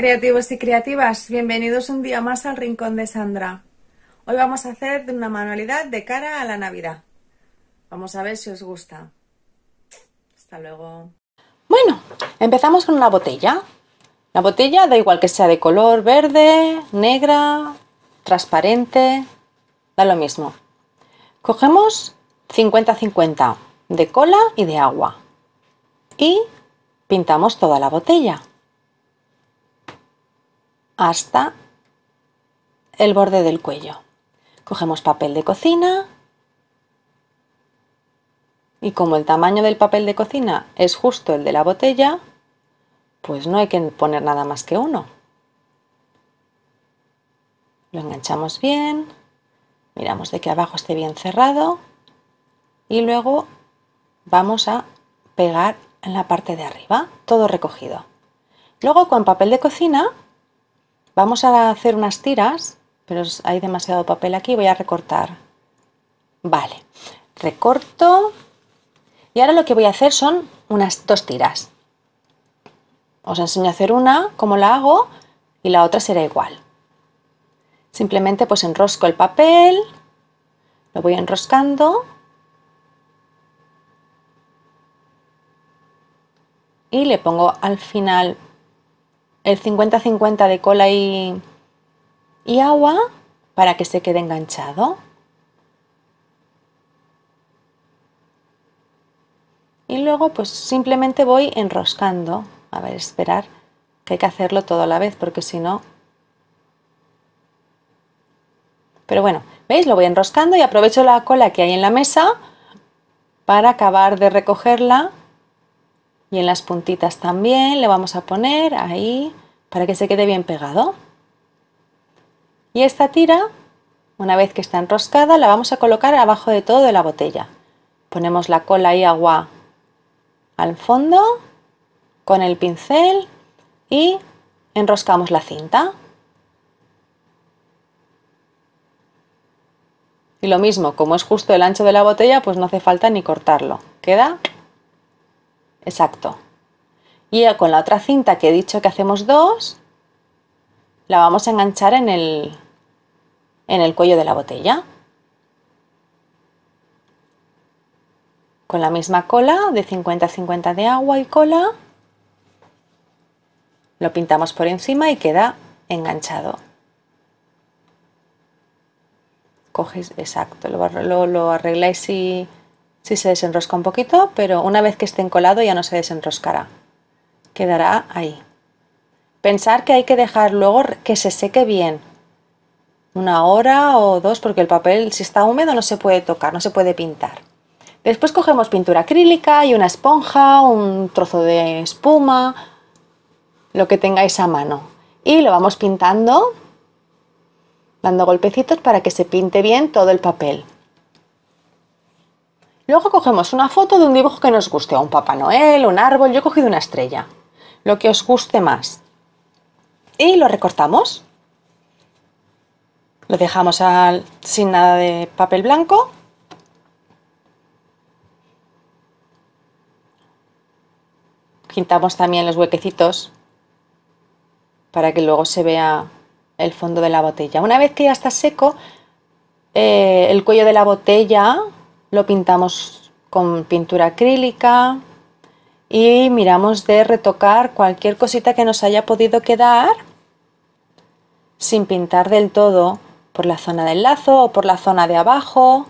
creativos y creativas? Bienvenidos un día más al Rincón de Sandra. Hoy vamos a hacer una manualidad de cara a la Navidad. Vamos a ver si os gusta. Hasta luego. Bueno, empezamos con una botella. La botella da igual que sea de color verde, negra, transparente, da lo mismo. Cogemos 50-50 de cola y de agua y pintamos toda la botella hasta el borde del cuello. Cogemos papel de cocina y como el tamaño del papel de cocina es justo el de la botella, pues no hay que poner nada más que uno. Lo enganchamos bien, miramos de que abajo esté bien cerrado y luego vamos a pegar en la parte de arriba, todo recogido. Luego con papel de cocina Vamos a hacer unas tiras, pero hay demasiado papel aquí, voy a recortar. Vale, recorto. Y ahora lo que voy a hacer son unas dos tiras. Os enseño a hacer una, como la hago, y la otra será igual. Simplemente pues enrosco el papel, lo voy enroscando. Y le pongo al final el 50-50 de cola y, agua para que se quede enganchado. Y luego pues simplemente voy enroscando. A ver, esperar, que hay que hacerlo todo a la vez porque si no... Pero bueno, ¿veis? Lo voy enroscando y aprovecho la cola que hay en la mesa para acabar de recogerla y en las puntitas también le vamos a poner ahí para que se quede bien pegado. Y esta tira, una vez que está enroscada, la vamos a colocar abajo de todo de la botella. Ponemos la cola y agua al fondo con el pincel y enroscamos la cinta. Y lo mismo, como es justo el ancho de la botella, pues no hace falta ni cortarlo. Queda Exacto. Y con la otra cinta que he dicho que hacemos dos, la vamos a enganchar en el, en el cuello de la botella. Con la misma cola de 50-50 de agua y cola, lo pintamos por encima y queda enganchado. Coges, exacto, lo, lo, lo arregláis y... Si se desenrosca un poquito, pero una vez que esté encolado ya no se desenroscará. Quedará ahí. Pensar que hay que dejar luego que se seque bien. Una hora o dos, porque el papel si está húmedo no se puede tocar, no se puede pintar. Después cogemos pintura acrílica y una esponja, un trozo de espuma, lo que tengáis a mano. Y lo vamos pintando, dando golpecitos para que se pinte bien todo el papel. Luego cogemos una foto de un dibujo que nos guste, un Papá Noel, un árbol, yo he cogido una estrella, lo que os guste más. Y lo recortamos. Lo dejamos al, sin nada de papel blanco. Pintamos también los huequecitos para que luego se vea el fondo de la botella. Una vez que ya está seco, eh, el cuello de la botella lo pintamos con pintura acrílica y miramos de retocar cualquier cosita que nos haya podido quedar sin pintar del todo por la zona del lazo o por la zona de abajo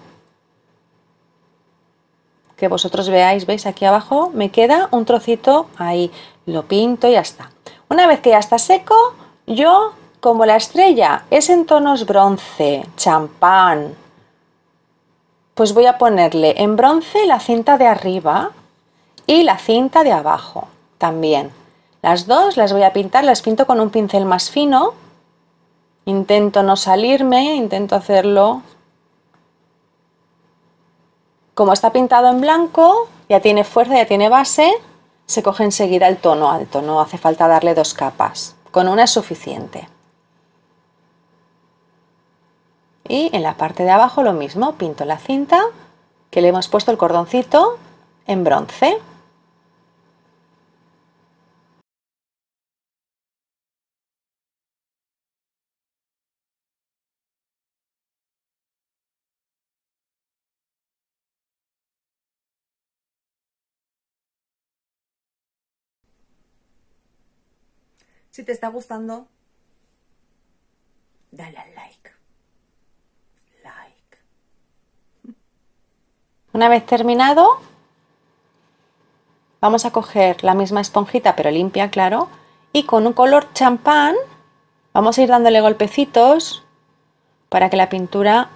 que vosotros veáis, veis aquí abajo, me queda un trocito ahí, lo pinto y ya está. Una vez que ya está seco, yo, como la estrella es en tonos bronce, champán, pues voy a ponerle en bronce la cinta de arriba y la cinta de abajo también. Las dos las voy a pintar, las pinto con un pincel más fino. Intento no salirme, intento hacerlo. Como está pintado en blanco, ya tiene fuerza, ya tiene base, se coge enseguida el tono alto, no hace falta darle dos capas. Con una es suficiente. y en la parte de abajo lo mismo, pinto la cinta que le hemos puesto el cordoncito en bronce. Si te está gustando, dale al like. Una vez terminado, vamos a coger la misma esponjita, pero limpia, claro, y con un color champán vamos a ir dándole golpecitos para que la pintura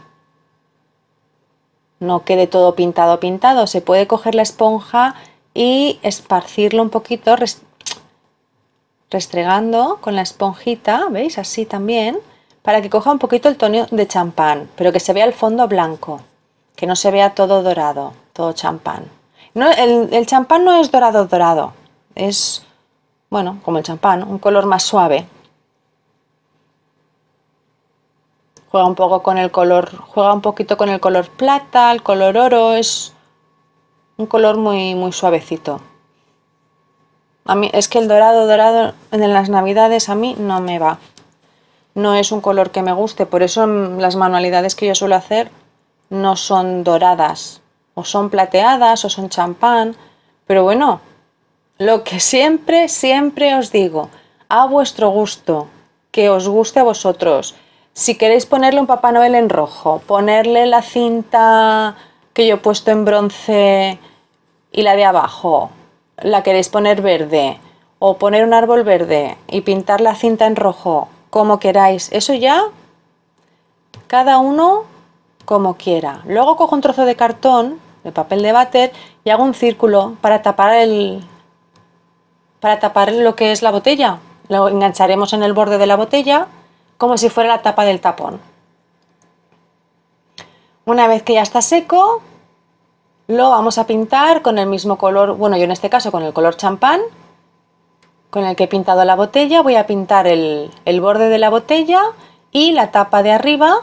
no quede todo pintado pintado. Se puede coger la esponja y esparcirlo un poquito restregando con la esponjita, ¿veis? Así también, para que coja un poquito el tono de champán, pero que se vea el fondo blanco que no se vea todo dorado, todo champán. el, el champán no es dorado dorado, es, bueno, como el champán, un color más suave. Juega un poco con el color, juega un poquito con el color plata, el color oro, es un color muy, muy suavecito. A mí, es que el dorado dorado en las navidades a mí no me va. No es un color que me guste, por eso las manualidades que yo suelo hacer no son doradas, o son plateadas, o son champán, pero bueno, lo que siempre, siempre os digo, a vuestro gusto, que os guste a vosotros. Si queréis ponerle un Papá Noel en rojo, ponerle la cinta que yo he puesto en bronce y la de abajo, la queréis poner verde, o poner un árbol verde y pintar la cinta en rojo, como queráis, eso ya cada uno como quiera. Luego cojo un trozo de cartón, de papel de váter, y hago un círculo para tapar el. para tapar lo que es la botella. Lo engancharemos en el borde de la botella como si fuera la tapa del tapón. Una vez que ya está seco, lo vamos a pintar con el mismo color, bueno, yo en este caso con el color champán, con el que he pintado la botella, voy a pintar el borde de la botella y la tapa de arriba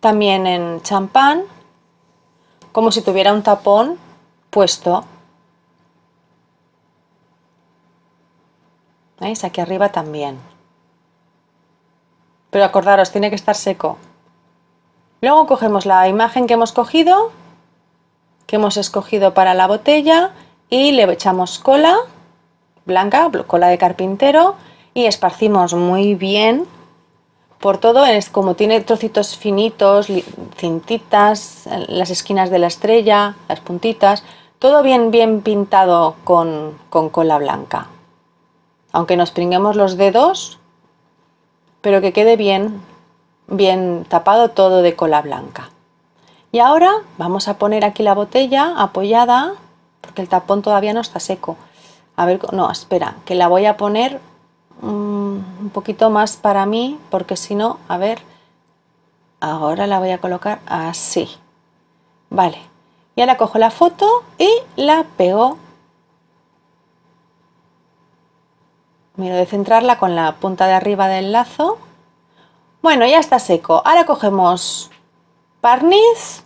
también en champán, como si tuviera un tapón puesto. ¿Veis? Aquí arriba también. Pero acordaros, tiene que estar seco. Luego cogemos la imagen que hemos cogido, que hemos escogido para la botella, y le echamos cola blanca, cola de carpintero, y esparcimos muy bien por todo, es como tiene trocitos finitos, cintitas, las esquinas de la estrella, las puntitas, todo bien, bien pintado con, con cola blanca. Aunque nos pringuemos los dedos, pero que quede bien, bien tapado todo de cola blanca. Y ahora vamos a poner aquí la botella apoyada, porque el tapón todavía no está seco. A ver, no, espera, que la voy a poner Mm, un poquito más para mí, porque si no, a ver, ahora la voy a colocar así. Vale, y ahora cojo la foto y la pego. Miro de centrarla con la punta de arriba del lazo. Bueno, ya está seco. Ahora cogemos barniz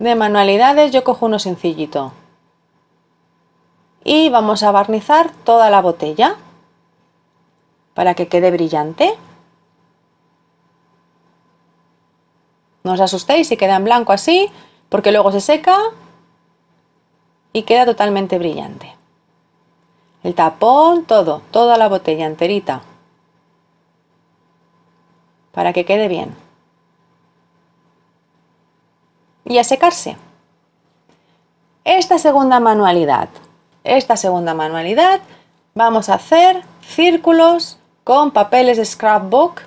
de manualidades. Yo cojo uno sencillito y vamos a barnizar toda la botella para que quede brillante. No os asustéis si queda en blanco así, porque luego se seca y queda totalmente brillante. El tapón, todo, toda la botella enterita, para que quede bien. Y a secarse. Esta segunda manualidad esta segunda manualidad vamos a hacer círculos con papeles de scrapbook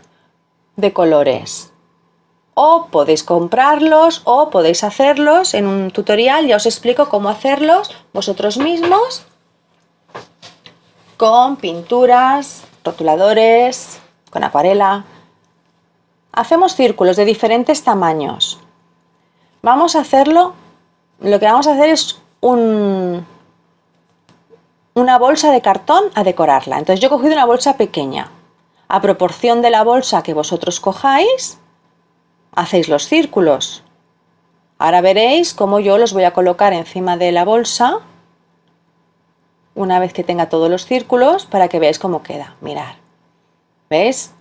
de colores. O podéis comprarlos o podéis hacerlos en un tutorial, ya os explico cómo hacerlos vosotros mismos con pinturas, rotuladores, con acuarela. Hacemos círculos de diferentes tamaños. Vamos a hacerlo, lo que vamos a hacer es un, una bolsa de cartón a decorarla. Entonces yo he cogido una bolsa pequeña. A proporción de la bolsa que vosotros cojáis, hacéis los círculos. Ahora veréis cómo yo los voy a colocar encima de la bolsa una vez que tenga todos los círculos para que veáis cómo queda. Mirar. ¿Veis?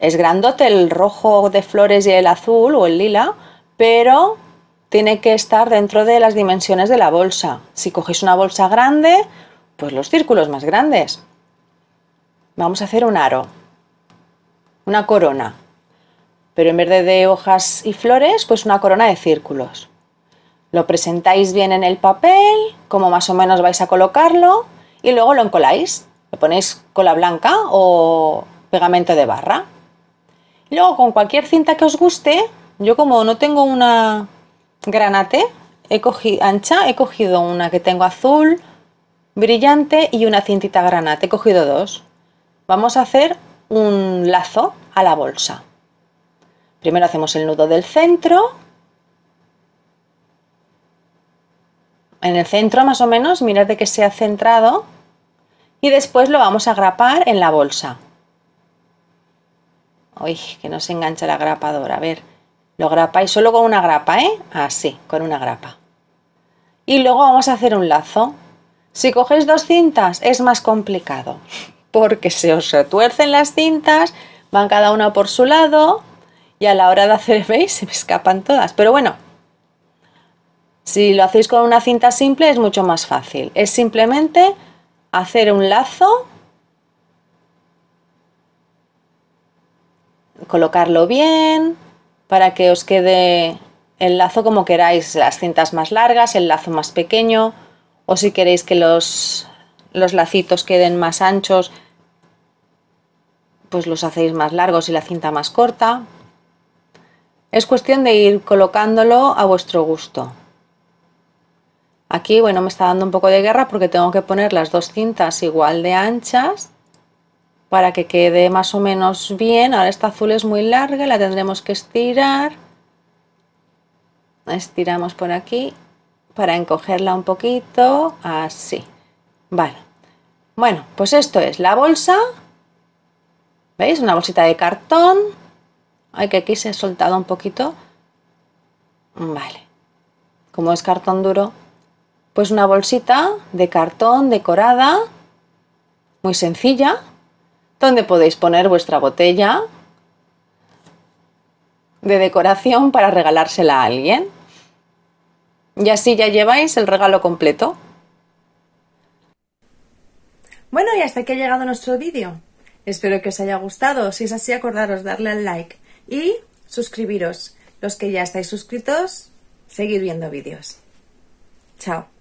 Es grandote el rojo de flores y el azul o el lila, pero tiene que estar dentro de las dimensiones de la bolsa. Si cogéis una bolsa grande, pues los círculos más grandes. Vamos a hacer un aro, una corona, pero en vez de hojas y flores, pues una corona de círculos. Lo presentáis bien en el papel, como más o menos vais a colocarlo, y luego lo encoláis. Lo ponéis cola blanca o pegamento de barra. luego con cualquier cinta que os guste, yo como no tengo una granate he cogido, ancha, he cogido una que tengo azul, brillante y una cintita granate, he cogido dos. Vamos a hacer un lazo a la bolsa. Primero hacemos el nudo del centro. En el centro más o menos, mirad de que se ha centrado. Y después lo vamos a grapar en la bolsa. Uy, que no se engancha la grapadora. A ver, lo grapáis solo con una grapa, ¿eh? Así, con una grapa. Y luego vamos a hacer un lazo si cogéis dos cintas es más complicado porque se os retuercen las cintas, van cada una por su lado y a la hora de hacer, veis, se me escapan todas. Pero bueno, si lo hacéis con una cinta simple es mucho más fácil. Es simplemente hacer un lazo, colocarlo bien para que os quede el lazo como queráis, las cintas más largas, el lazo más pequeño o si queréis que los, lacitos queden más anchos, pues los hacéis más largos y la cinta más corta. Es cuestión de ir colocándolo a vuestro gusto. Aquí, bueno, me está dando un poco de guerra porque tengo que poner las dos cintas igual de anchas para que quede más o menos bien. Ahora esta azul es muy larga, la tendremos que estirar. Estiramos por aquí para encogerla un poquito, así. Vale. Bueno, pues esto es la bolsa. ¿Veis? Una bolsita de cartón. Ay, que aquí se ha soltado un poquito. Vale. Como es cartón duro, pues una bolsita de cartón decorada, muy sencilla, donde podéis poner vuestra botella de decoración para regalársela a alguien. Y así ya lleváis el regalo completo. Bueno, y hasta aquí ha llegado nuestro vídeo. Espero que os haya gustado. Si es así, acordaros darle al like y suscribiros. Los que ya estáis suscritos, seguir viendo vídeos. Chao.